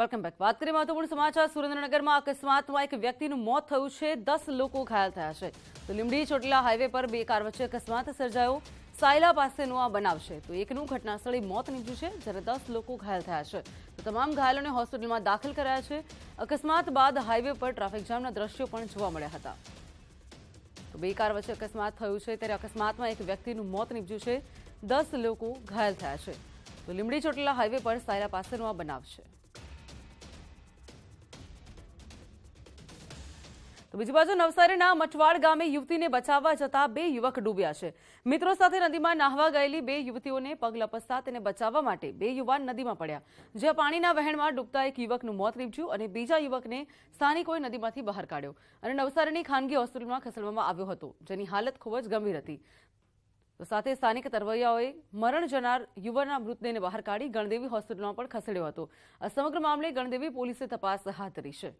Welcome back વાત કરીએ મહત્વપૂર્ણ સમાચાર સુરેન્દ્રનગરમાં અકસ્માતમાં એક વ્યક્તિનું મોત થયું છે દસ લોકો ઘાયલ થયા છે તો લીમડી ચોટીલા હાઈવે પર બે કાર વચ્ચે અકસ્માત સર્જાયો સાયલા પાસેનો આ બનાવ છે તો એકનું ઘટનાસ્થળે મોત નીપજ્યું છે જ્યારે દસ લોકો ઘાયલ થયા છે તો તમામ ઘાયલોને હોસ્પિટલમાં દાખલ કરાયા છે અકસ્માત બાદ હાઈવે પર ટ્રાફિક જામના દ્રશ્યો પણ જોવા મળ્યા હતા તો બે કાર વચ્ચે અકસ્માત થયું છે ત્યારે અકસ્માતમાં એક વ્યક્તિનું મોત નીપજ્યું છે દસ લોકો ઘાયલ થયા છે તો લીમડી ચોટીલા હાઈવે પર સાયલા પાસેનો આ બનાવ છે તો બીજી બાજુ નવસારીના મચવાડ ગામે યુવતીને બચાવવા જતા બે યુવક ડૂબ્યા છે મિત્રો સાથે નદીમાં નાહવા ગયેલી બે યુવતીઓને પગ લપસતા તેને બચાવવા માટે બે યુવાન નદીમાં પડ્યા જ્યાં પાણીના વહેણમાં ડૂબતા એક યુવકનું મોત નીપજ્યું અને બીજા યુવકને સ્થાનિકોએ નદીમાંથી બહાર કાઢ્યો અને નવસારીની ખાનગી હોસ્પિટલમાં ખસેડવામાં આવ્યો હતો જેની હાલત ખૂબ જ ગંભીર હતી સાથે સ્થાનિક તરવૈયાઓએ મરણ જનાર યુવાનના મૃતદેહને બહાર કાઢી ગણદેવી હોસ્પિટલમાં પણ ખસેડ્યો હતો આ સમગ્ર મામલે ગણદેવી પોલીસે તપાસ હાથ ધરી છે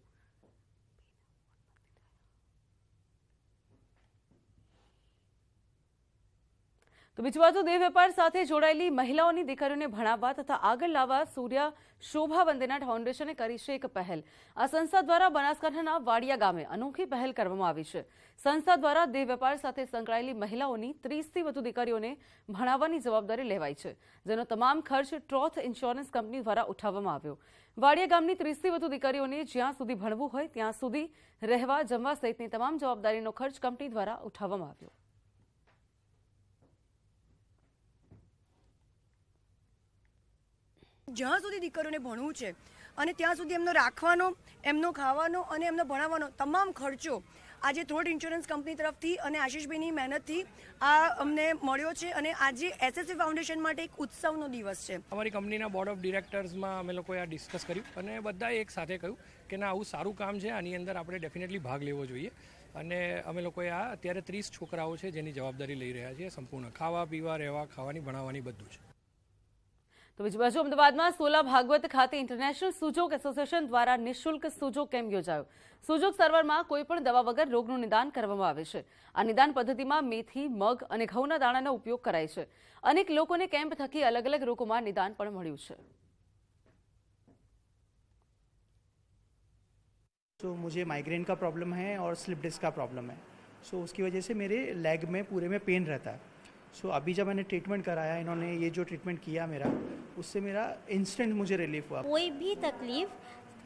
તો બીજી બાજુ દેહ વેપાર સાથે જોડાયેલી મહિલાઓની દીકરીઓને ભણાવવા તથા આગળ લાવવા સૂર્યા શોભા વંદના ફાઉન્ડેશને કરી છે એક પહેલ આ સંસ્થા દ્વારા બનાસકાંઠાના વાડિયા ગામે અનોખી પહેલ કરવામાં આવી છે સંસ્થા દ્વારા દેહ વેપાર સાથે સંકળાયેલી મહિલાઓની ત્રીસથી વધુ દીકરીઓને ભણાવવાની જવાબદારી લેવાઈ છે જેનો તમામ ખર્ચ ટ્રોથ ઇન્સ્યોરન્સ કંપની દ્વારા ઉઠાવવામાં આવ્યો વાડિયા ગામની ત્રીસથી વધુ દીકરીઓને જ્યાં સુધી ભણવું હોય ત્યાં સુધી રહેવા જમવા સહિતની તમામ જવાબદારીનો ખર્ચ કંપની દ્વારા ઉઠાવવામાં આવ્યો જ્યાં સુધી દીકરીઓને ભણવું છે અને ત્યાં સુધી એમનો રાખવાનો એમનો ખાવાનો અને એમનો ભણાવવાનો તમામ ખર્ચો આજે થ્રોટ ઇન્સ્યોરન્સ કંપની તરફથી અને આશીષભાઈની મહેનતથી આ અમને મળ્યો છે અને આજે એસએસસી ફાઉન્ડેશન માટે એક ઉત્સવનો દિવસ છે અમારી કંપનીના બોર્ડ ઓફ ડિરેક્ટર્સમાં અમે લોકોએ આ ડિસ્કસ કર્યું અને બધાએ એક સાથે કહ્યું કે ના આવું સારું કામ છે આની અંદર આપણે ડેફિનેટલી ભાગ લેવો જોઈએ અને અમે લોકોએ આ અત્યારે ત્રીસ છોકરાઓ છે જેની જવાબદારી લઈ રહ્યા છીએ સંપૂર્ણ ખાવા પીવા રહેવા ખાવાની ભણાવવાની બધું છે તો બીજી બાજુ અમદાવાદમાં સોલા ભાગવત ખાતે ઇન્ટરનેશનલ સુજોગ એસોસિએશન દ્વારા નિઃશુલ્ક સુજોગ કેમ્પ યોજાયો સુજોગ સર્વરમાં કોઈપણ દવા વગર રોગનું નિદાન કરવામાં આવે છે આ નિદાન પદ્ધતિમાં મેથી મગ અને ઘઉંના દાણાનો ઉપયોગ કરાય છે અનેક લોકોને કેમ્પ થકી અલગ અલગ રોગોમાં નિદાન પણ મળ્યું છે तो मुझे माइग्रेन का प्रॉब्लम है और स्लिप डिस्क का प्रॉब्लम है सो so, उसकी वजह से मेरे लेग में पूरे में पेन रहता है सो so, अभी जब मैंने ट्रीटमेंट कराया इन्होंने ये जो ट्रीटमेंट किया मेरा उससे मेरा इंस्टेंट मुझे रिलीफ हुआ कोई भी तकलीफ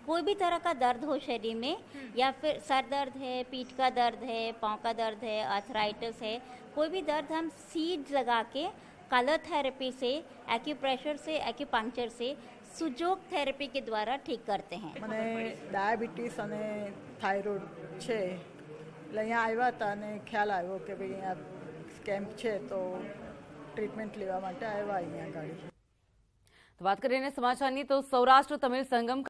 कोई भी तरह का दर्द हो शरीर में हम्म। या फिर सर दर्द है पीठ का दर्द है पाँव का दर्द है अथराइटिस है कोई भी दर्द हम सीड लगा के कलर थेरेपी से एक्यूप्रेशर से एक्यूपंक्चर से सुजोग थेरेपी के द्वारा ठीक करते हैं मैंने डायबिटीज और થાઇરોઇડ છે એટલે અહીંયા આવ્યા હતા અને ખ્યાલ આવ્યો કે ભાઈ અહીંયા કેમ્પ છે તો ટ્રીટમેન્ટ લેવા માટે આવ્યા અહીંયા આગળ વાત કરીને સમાચારની તો સૌરાષ્ટ્ર તમિલ સંગમ